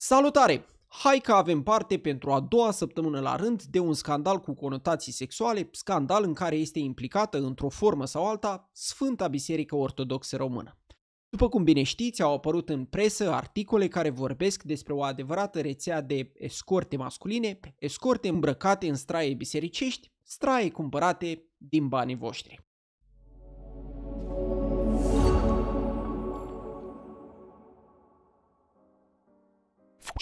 Salutare! Hai că avem parte pentru a doua săptămână la rând de un scandal cu conotații sexuale, scandal în care este implicată într-o formă sau alta Sfânta Biserică Ortodoxă Română. După cum bine știți, au apărut în presă articole care vorbesc despre o adevărată rețea de escorte masculine, escorte îmbrăcate în straie bisericești, straie cumpărate din banii voștri.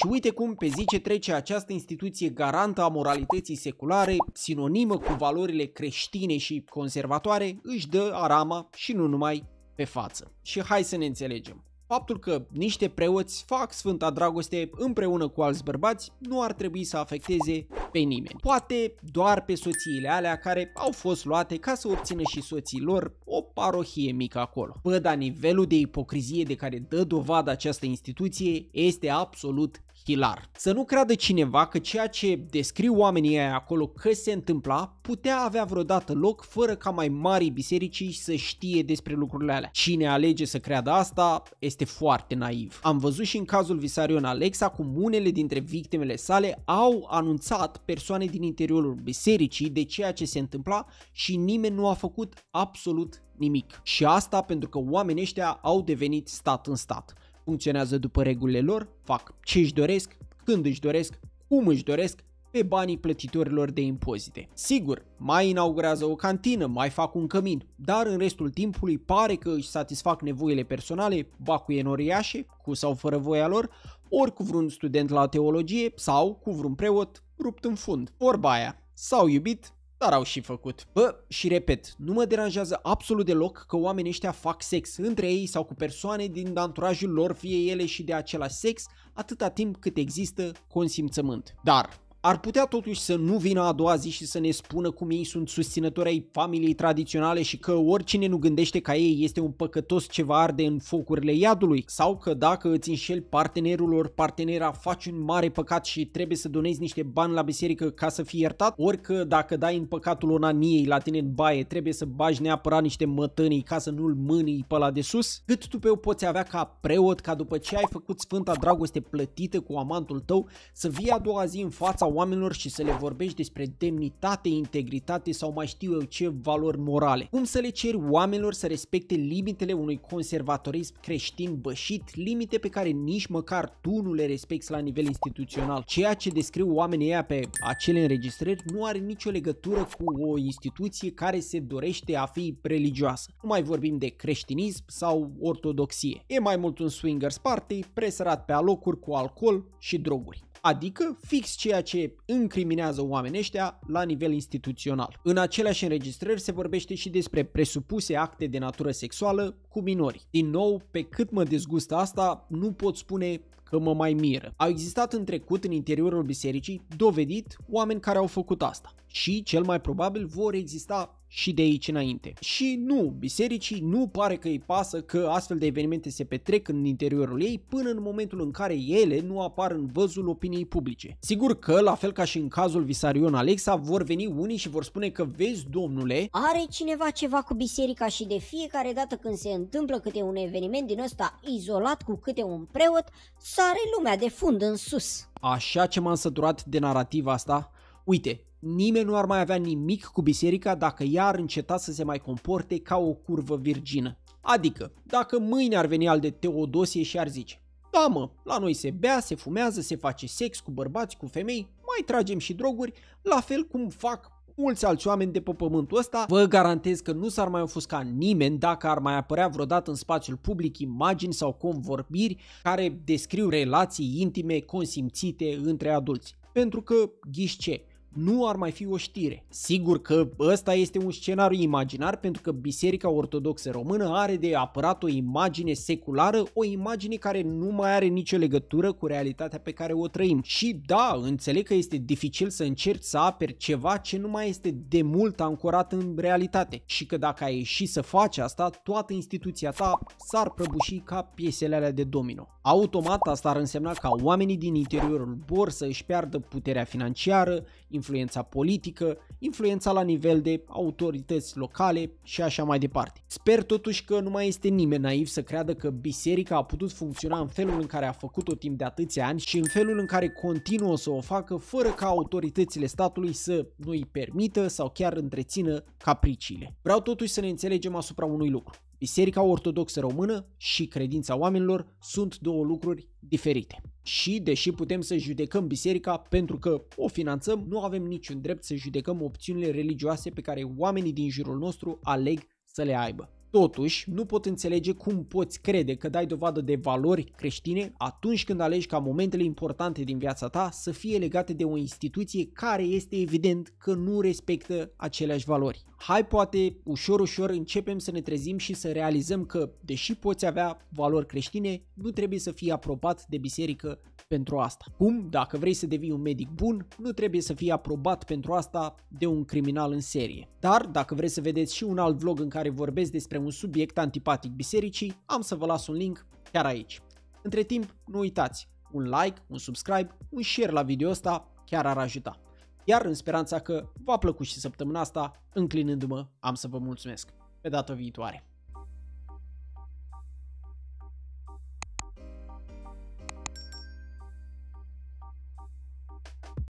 Și uite cum pe zi ce trece această instituție garantă a moralității seculare, sinonimă cu valorile creștine și conservatoare, își dă arama și nu numai pe față. Și hai să ne înțelegem. Faptul că niște preoți fac Sfânta Dragoste împreună cu alți bărbați nu ar trebui să afecteze pe nimeni. Poate doar pe soțiile alea care au fost luate ca să obțină și soților o parohie mică acolo. Bă, dar nivelul de ipocrizie de care dă dovadă această instituție este absolut hilar. Să nu creadă cineva că ceea ce descriu oamenii aia acolo că se întâmpla putea avea vreodată loc fără ca mai mari bisericii să știe despre lucrurile alea. Cine alege să creadă asta este foarte naiv. Am văzut și în cazul Visarion Alexa cum unele dintre victimele sale au anunțat persoane din interiorul bisericii de ceea ce se întâmpla și nimeni nu a făcut absolut nimic. Și asta pentru că oamenii ăștia au devenit stat în stat. Funcționează după regulile lor, fac ce își doresc, când își doresc, cum își doresc, pe banii plătitorilor de impozite. Sigur, mai inaugurează o cantină, mai fac un cămin, dar în restul timpului pare că își satisfac nevoile personale, ba cu enoriașe, cu sau fără voia lor, ori cu vreun student la teologie sau cu vreun preot rupt în fund. Vorba aia, s-au iubit, dar au și făcut. Bă, și repet, nu mă deranjează absolut deloc că oamenii ăștia fac sex între ei sau cu persoane din anturajul lor, fie ele și de același sex, atâta timp cât există consimțământ. Dar ar putea totuși să nu vină a doua zi și să ne spună cum ei sunt susținători ai familiei tradiționale și că oricine nu gândește ca ei este un păcătos ce va arde în focurile iadului sau că dacă îți înșeli partenerul ori partenera faci un mare păcat și trebuie să donezi niște bani la biserică ca să fii iertat ori că dacă dai în păcatul onaniei la tine în baie trebuie să bagi neapărat niște mătănii ca să nu-l mânii pe la de sus cât tu pe o poți avea ca preot ca după ce ai făcut sfânta dragoste plătită cu amantul tău să vii a doua zi în fața oamenilor și să le vorbești despre demnitate, integritate sau mai știu eu ce valori morale. Cum să le ceri oamenilor să respecte limitele unui conservatorism creștin bășit, limite pe care nici măcar tu nu le respecti la nivel instituțional. Ceea ce descriu oamenii ăia pe acele înregistrări nu are nicio legătură cu o instituție care se dorește a fi religioasă. Nu mai vorbim de creștinism sau ortodoxie. E mai mult un swingers party presărat pe alocuri cu alcool și droguri adică fix ceea ce încriminează oamenii ăștia la nivel instituțional. În aceleași înregistrări se vorbește și despre presupuse acte de natură sexuală cu minori. Din nou, pe cât mă dezgustă asta, nu pot spune că mă mai miră. Au existat în trecut în interiorul bisericii, dovedit, oameni care au făcut asta. Și cel mai probabil vor exista și de aici înainte. Și nu, bisericii nu pare că îi pasă că astfel de evenimente se petrec în interiorul ei până în momentul în care ele nu apar în văzul opiniei publice. Sigur că, la fel ca și în cazul Visarion Alexa, vor veni unii și vor spune că vezi, domnule, are cineva ceva cu biserica și de fiecare dată când se întâmplă câte un eveniment din ăsta izolat cu câte un preot, sare lumea de fund în sus. Așa ce m-am săturat de narativa asta? Uite, nimeni nu ar mai avea nimic cu biserica dacă ea ar înceta să se mai comporte ca o curvă virgină. Adică, dacă mâine ar veni al de Teodosie și ar zice Da mă, la noi se bea, se fumează, se face sex cu bărbați, cu femei, mai tragem și droguri, la fel cum fac mulți alți oameni de pe pământul ăsta, vă garantez că nu s-ar mai ofusca nimeni dacă ar mai apărea vreodată în spațiul public imagini sau convorbiri care descriu relații intime consimțite între adulți. Pentru că, ghiși ce, nu ar mai fi o știre. Sigur că ăsta este un scenariu imaginar pentru că Biserica Ortodoxă Română are de apărat o imagine seculară, o imagine care nu mai are nicio legătură cu realitatea pe care o trăim. Și da, înțeleg că este dificil să încerci să aperi ceva ce nu mai este de mult ancorat în realitate și că dacă ai ieși să faci asta, toată instituția ta s-ar prăbuși ca piesele alea de domino. Automat asta ar însemna ca oamenii din interiorul bor să își piardă puterea financiară, influența politică, influența la nivel de autorități locale și așa mai departe. Sper totuși că nu mai este nimeni naiv să creadă că biserica a putut funcționa în felul în care a făcut-o timp de atâția ani și în felul în care continuă să o facă fără ca autoritățile statului să nu îi permită sau chiar întrețină capriciile. Vreau totuși să ne înțelegem asupra unui lucru. Biserica Ortodoxă Română și credința oamenilor sunt două lucruri diferite. Și deși putem să judecăm biserica pentru că o finanțăm, nu avem niciun drept să judecăm opțiunile religioase pe care oamenii din jurul nostru aleg să le aibă. Totuși, nu pot înțelege cum poți crede că dai dovadă de valori creștine atunci când alegi ca momentele importante din viața ta să fie legate de o instituție care este evident că nu respectă aceleași valori. Hai poate ușor ușor începem să ne trezim și să realizăm că, deși poți avea valori creștine, nu trebuie să fii aprobat de biserică pentru asta. Cum, dacă vrei să devii un medic bun, nu trebuie să fii aprobat pentru asta de un criminal în serie. Dar, dacă vreți să vedeți și un alt vlog în care vorbesc despre despre un subiect antipatic bisericii, am să vă las un link chiar aici. Între timp, nu uitați, un like, un subscribe, un share la video ăsta chiar ar ajuta. Iar în speranța că v-a plăcut și săptămâna asta, înclinându-mă, am să vă mulțumesc. Pe data viitoare!